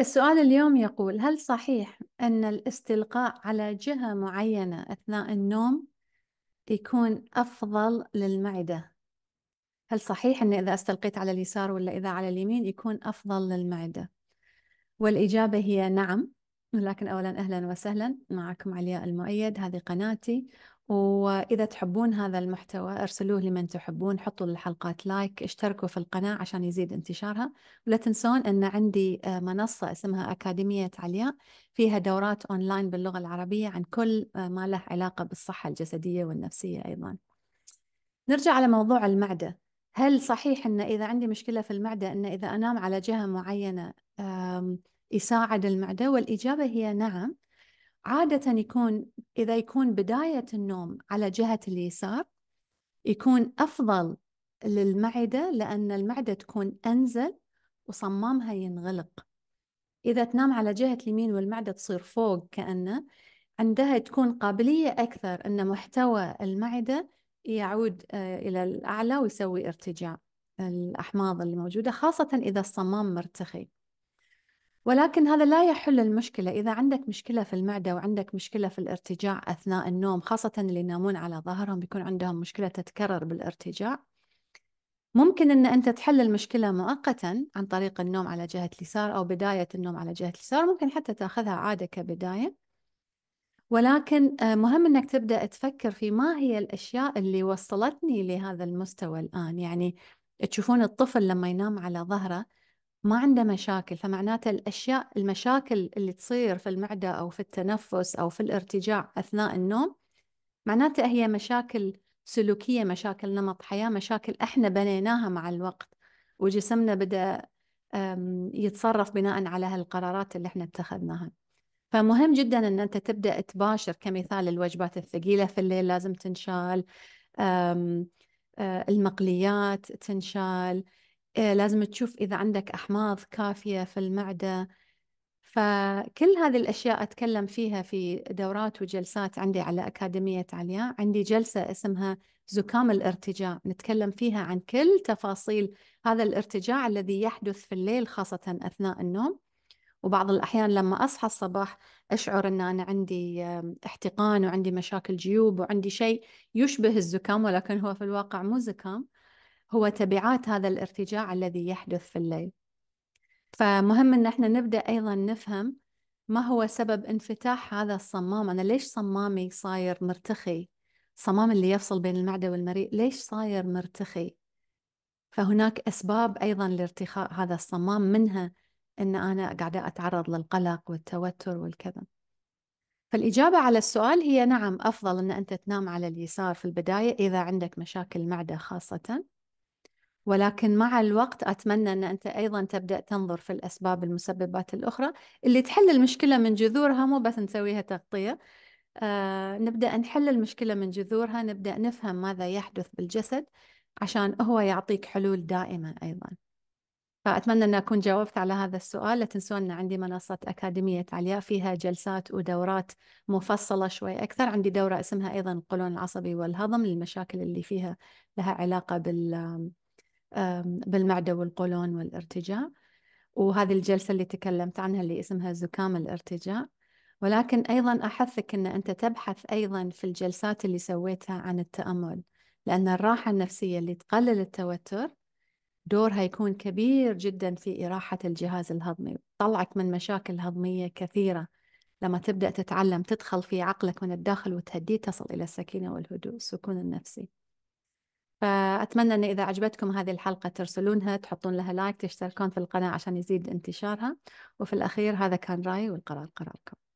السؤال اليوم يقول هل صحيح أن الاستلقاء على جهة معينة أثناء النوم يكون أفضل للمعدة؟ هل صحيح أن إذا استلقيت على اليسار ولا إذا على اليمين يكون أفضل للمعدة؟ والإجابة هي نعم ولكن أولا أهلا وسهلا معكم علياء المؤيد هذه قناتي وإذا تحبون هذا المحتوى أرسلوه لمن تحبون حطوا للحلقات لايك اشتركوا في القناة عشان يزيد انتشارها ولا تنسون أن عندي آه، منصة اسمها أكاديمية علياء فيها دورات أونلاين باللغة العربية عن كل آه، ما له علاقة بالصحة الجسدية والنفسية أيضا نرجع على موضوع المعدة هل صحيح أن إذا عندي مشكلة في المعدة أن إذا أنام على جهة معينة يساعد المعدة والإجابة هي نعم عادة يكون إذا يكون بداية النوم على جهة اليسار يكون أفضل للمعدة لأن المعدة تكون أنزل وصمامها ينغلق إذا تنام على جهة اليمين والمعدة تصير فوق كأنه عندها تكون قابلية أكثر أن محتوى المعدة يعود آه، إلى الأعلى ويسوي ارتجاع الأحماض اللي موجودة خاصة إذا الصمام مرتخي ولكن هذا لا يحل المشكلة إذا عندك مشكلة في المعدة وعندك مشكلة في الارتجاع أثناء النوم خاصة اللي ينامون على ظهرهم بيكون عندهم مشكلة تتكرر بالارتجاع ممكن أن أنت تحل المشكلة مؤقتا عن طريق النوم على جهة اليسار أو بداية النوم على جهة اليسار ممكن حتى تأخذها عادة كبداية ولكن آه، مهم أنك تبدأ تفكر في ما هي الأشياء اللي وصلتني لهذا المستوى الآن يعني تشوفون الطفل لما ينام على ظهره ما عنده مشاكل فمعناته الأشياء المشاكل اللي تصير في المعدة أو في التنفس أو في الارتجاع أثناء النوم معناته هي مشاكل سلوكية مشاكل نمط حياة مشاكل إحنا بنيناها مع الوقت وجسمنا بدأ يتصرف بناء على هالقرارات اللي احنا اتخذناها فمهم جدا ان انت تبدا تباشر كمثال الوجبات الثقيله في الليل لازم تنشال آه، المقليات تنشال إيه، لازم تشوف إذا عندك أحماض كافية في المعدة فكل هذه الأشياء أتكلم فيها في دورات وجلسات عندي على أكاديمية عليا عندي جلسة اسمها زكام الارتجاع نتكلم فيها عن كل تفاصيل هذا الارتجاع الذي يحدث في الليل خاصة أثناء النوم وبعض الأحيان لما أصحى الصباح أشعر أن أنا عندي احتقان وعندي مشاكل جيوب وعندي شيء يشبه الزكام ولكن هو في الواقع مو زكام هو تبعات هذا الارتجاع الذي يحدث في الليل فمهم ان احنا نبدا ايضا نفهم ما هو سبب انفتاح هذا الصمام انا ليش صمامي صاير مرتخي الصمام اللي يفصل بين المعده والمريء ليش صاير مرتخي فهناك اسباب ايضا لارتخاء هذا الصمام منها ان انا قاعده اتعرض للقلق والتوتر والكذا فالإجابة على السؤال هي نعم أفضل أن أنت تنام على اليسار في البداية إذا عندك مشاكل معدة خاصة ولكن مع الوقت أتمنى أن أنت أيضا تبدأ تنظر في الأسباب المسببات الأخرى اللي تحل المشكلة من جذورها مو بس نسويها تغطية آه نبدأ نحل المشكلة من جذورها نبدأ نفهم ماذا يحدث بالجسد عشان هو يعطيك حلول دائمة أيضا فأتمنى أن أكون جاوبت على هذا السؤال لا تنسون أن عندي منصة أكاديمية علياء فيها جلسات ودورات مفصلة شوي أكثر عندي دورة اسمها أيضا القولون العصبي والهضم للمشاكل اللي فيها لها علاقة بال بالمعدة والقولون والارتجاع وهذه الجلسة اللي تكلمت عنها اللي اسمها زكام الارتجاع ولكن أيضا أحثك أن أنت تبحث أيضا في الجلسات اللي سويتها عن التأمل لأن الراحة النفسية اللي تقلل التوتر دورها يكون كبير جدا في إراحة الجهاز الهضمي تطلعك من مشاكل هضمية كثيرة لما تبدأ تتعلم تدخل في عقلك من الداخل وتهديه تصل إلى السكينة والهدوء السكون النفسي فأتمنى أن إذا عجبتكم هذه الحلقة ترسلونها تحطون لها لايك تشتركون في القناة عشان يزيد انتشارها وفي الأخير هذا كان رأيي والقرار قراركم